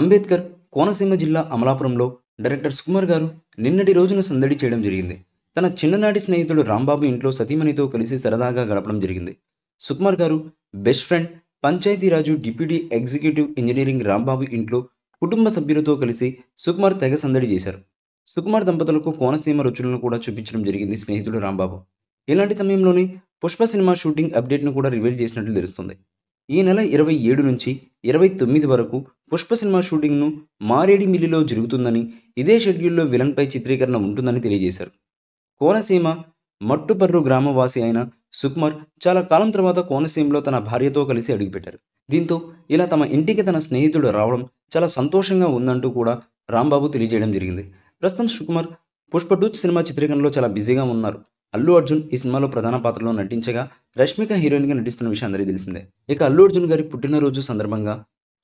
అంబేద్కర్ కోనసీమ జిల్లా అమలాపురంలో డైరెక్టర్ సుకుమార్ గారు నిన్నటి రోజున సందడి చేయడం జరిగింది తన చిన్ననాటి స్నేహితుడు రాంబాబు ఇంట్లో సతీమణితో కలిసి సరదాగా గడపడం జరిగింది Sukumar garu best friend Panchayati Raj deputy executive engineering Rambabu ఇంట్లో కుటుంబ సభ్యులతో కలిసి సుకుమార్ తెగ సందడి చేశారు సుకుమార్ దంపతులకు కోనసీమ రుచులను కూడా చూపించడం జరిగింది స్నేహితుడు రాంబాబు ఇలాంటి సమయంలోనే పుష్ప సినిమా షూటింగ్ అప్డేట్ను కూడా రివీల్ చేసినట్లు తెలుస్తుంది ఈ నెల ఇరవై ఏడు నుంచి ఇరవై తొమ్మిది వరకు పుష్ప సినిమా షూటింగ్ను మారేడి మిల్లిలో జరుగుతుందని ఇదే షెడ్యూల్లో విలన్పై చిత్రీకరణ ఉంటుందని తెలియజేశారు కోనసీమ మట్టుపర్రు గ్రామవాసి అయిన సుకుమార్ చాలా కాలం తర్వాత కోనసీమలో తన భార్యతో కలిసి అడుగుపెట్టారు దీంతో ఇలా తమ ఇంటికి తన స్నేహితుడు రావడం చాలా సంతోషంగా ఉందంటూ కూడా రాంబాబు తెలియజేయడం జరిగింది ప్రస్తుతం సుకుమార్ పుష్ప టూచ్ సినిమా చిత్రీకరణలో చాలా బిజీగా ఉన్నారు అల్లు అర్జున్ ఈ సినిమాలో ప్రధాన పాత్రలో నటించగా రష్మిక హీరోయిన్గా నటిస్తున్న విషయం అందరికీ తెలిసిందే ఇక అల్లు అర్జున్ గారి పుట్టినరోజు సందర్భంగా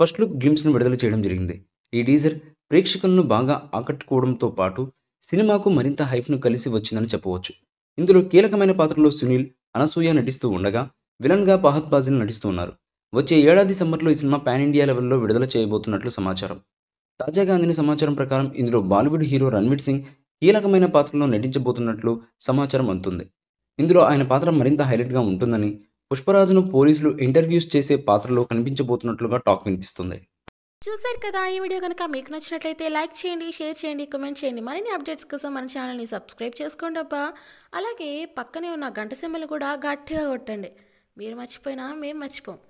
ఫస్ట్ లుక్ ను విడుదల చేయడం జరిగింది ఈ టీజర్ ప్రేక్షకులను బాగా ఆకట్టుకోవడంతో పాటు సినిమాకు మరింత హైఫ్ను కలిసి వచ్చిందని చెప్పవచ్చు ఇందులో కీలకమైన పాత్రలో సునీల్ అనసూయ నటిస్తూ ఉండగా గా పహత్ బాజిల్ నటిస్తూ ఉన్నారు వచ్చే ఏడాది సమ్మర్లో ఈ సినిమా పాన్ ఇండియా లెవెల్లో విడుదల చేయబోతున్నట్లు సమాచారం తాజాగా అందిన సమాచారం ప్రకారం ఇందులో బాలీవుడ్ హీరో రణ్వీర్ సింగ్ కీలకమైన పాత్రలో నటించబోతున్నట్లు సమాచారం అందుతుంది ఇందులో ఆయన పాత్ర మరింత హైలైట్గా ఉంటుందని పుష్పరాజును పోలీసులు ఇంటర్వ్యూస్ చేసే పాత్రలో కనిపించబోతున్నట్లుగా టాక్ వినిపిస్తుంది చూసారు కదా ఈ వీడియో కనుక మీకు నచ్చినట్లయితే లైక్ చేయండి షేర్ చేయండి కమెంట్ చేయండి మరిన్ని అప్డేట్స్ కోసం మన ఛానల్ని సబ్స్క్రైబ్ చేసుకోండి అబ్బా అలాగే పక్కనే ఉన్న గంట సింబల్ కూడా గట్టిగా కొట్టండి మీరు మర్చిపోయినా మేము మర్చిపోం